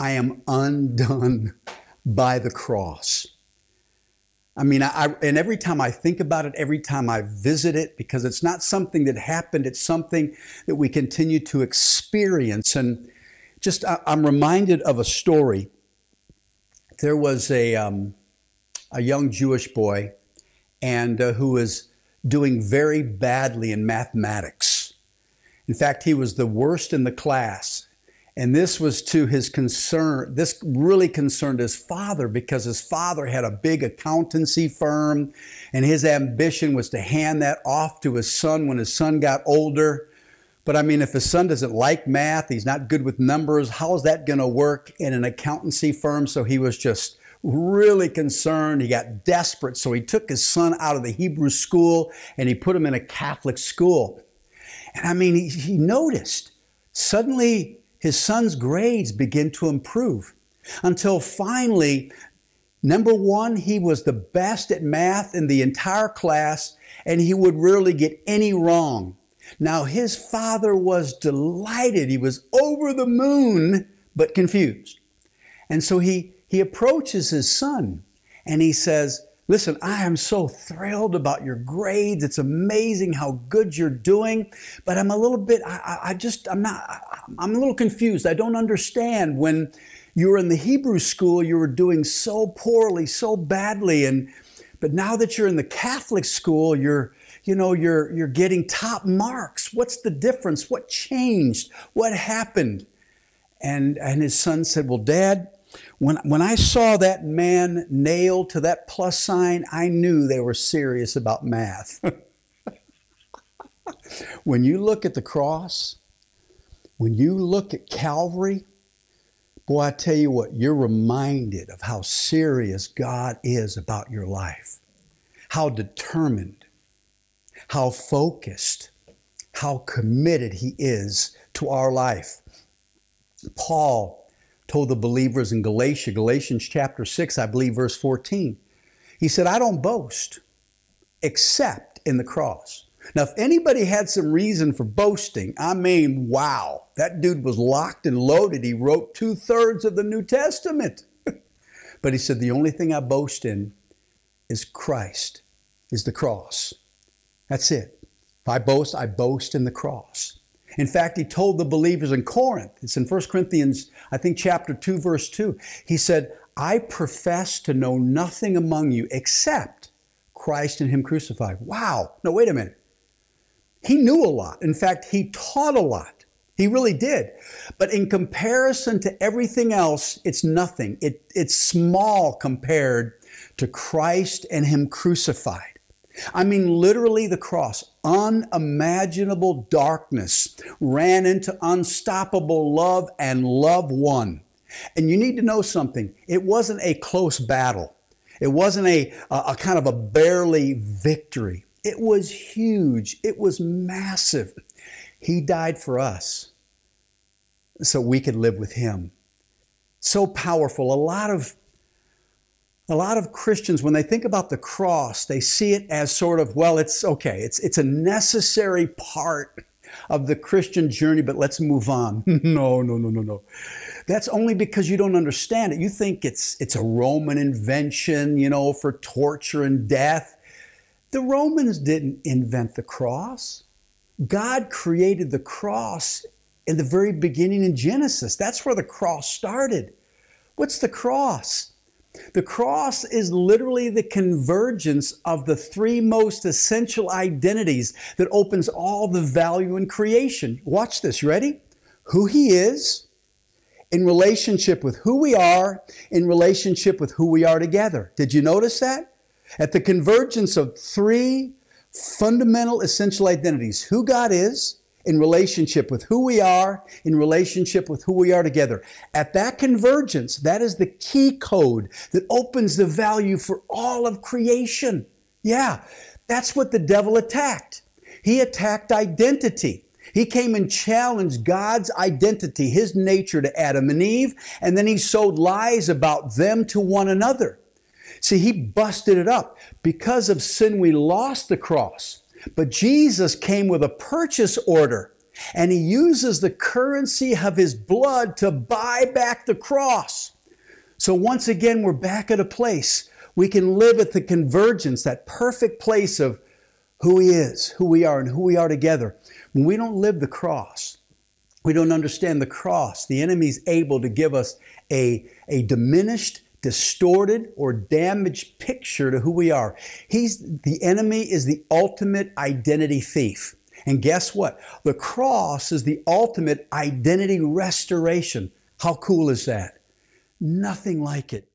I am undone by the cross. I mean, I, I, and every time I think about it, every time I visit it, because it's not something that happened, it's something that we continue to experience. And just, I, am reminded of a story. There was a, um, a young Jewish boy and uh, who was doing very badly in mathematics. In fact, he was the worst in the class. And this was to his concern. This really concerned his father because his father had a big accountancy firm, and his ambition was to hand that off to his son when his son got older. But I mean, if his son doesn't like math, he's not good with numbers, how is that going to work in an accountancy firm? So he was just really concerned. He got desperate. So he took his son out of the Hebrew school and he put him in a Catholic school. And I mean, he, he noticed suddenly his son's grades begin to improve until finally, number one, he was the best at math in the entire class and he would rarely get any wrong. Now, his father was delighted. He was over the moon, but confused. And so he, he approaches his son and he says, Listen, I am so thrilled about your grades. It's amazing how good you're doing, but I'm a little bit, I, I just, I'm not, I'm a little confused. I don't understand when you were in the Hebrew school, you were doing so poorly, so badly, and but now that you're in the Catholic school, you're you know you're you're getting top marks. What's the difference? What changed? What happened? And and his son said, "Well, Dad, when, when I saw that man nailed to that plus sign, I knew they were serious about math. when you look at the cross, when you look at Calvary, boy, I tell you what, you're reminded of how serious God is about your life, how determined, how focused, how committed He is to our life. Paul told the believers in Galatia, Galatians chapter 6, I believe, verse 14. He said, I don't boast except in the cross. Now, if anybody had some reason for boasting, I mean, wow, that dude was locked and loaded. He wrote two thirds of the New Testament. but he said, The only thing I boast in is Christ, is the cross. That's it. If I boast, I boast in the cross. In fact, he told the believers in Corinth, it's in 1 Corinthians, I think, chapter 2, verse 2, he said, I profess to know nothing among you except Christ and Him crucified. Wow. No, wait a minute. He knew a lot. In fact, he taught a lot. He really did. But in comparison to everything else, it's nothing. It, it's small compared to Christ and Him crucified. I mean, literally the cross, unimaginable darkness ran into unstoppable love and love won. And you need to know something. It wasn't a close battle. It wasn't a, a, a kind of a barely victory. It was huge. It was massive. He died for us so we could live with him. So powerful. A lot of a lot of Christians, when they think about the cross, they see it as sort of, well, it's okay, it's, it's a necessary part of the Christian journey, but let's move on. no, no, no, no, no. That's only because you don't understand it. You think it's, it's a Roman invention, you know, for torture and death. The Romans didn't invent the cross. God created the cross in the very beginning in Genesis. That's where the cross started. What's the cross? The cross is literally the convergence of the three most essential identities that opens all the value in creation. Watch this, ready? Who He is in relationship with who we are, in relationship with who we are together. Did you notice that? At the convergence of three fundamental essential identities who God is, in relationship with who we are, in relationship with who we are together. At that convergence, that is the key code that opens the value for all of creation. Yeah, that's what the devil attacked. He attacked identity. He came and challenged God's identity, his nature to Adam and Eve, and then he sowed lies about them to one another. See, he busted it up. Because of sin, we lost the cross. But Jesus came with a purchase order, and he uses the currency of his blood to buy back the cross. So once again, we're back at a place. We can live at the convergence, that perfect place of who he is, who we are, and who we are together. When we don't live the cross, we don't understand the cross, the enemy's able to give us a, a diminished distorted or damaged picture to who we are. He's the enemy is the ultimate identity thief. And guess what? The cross is the ultimate identity restoration. How cool is that? Nothing like it.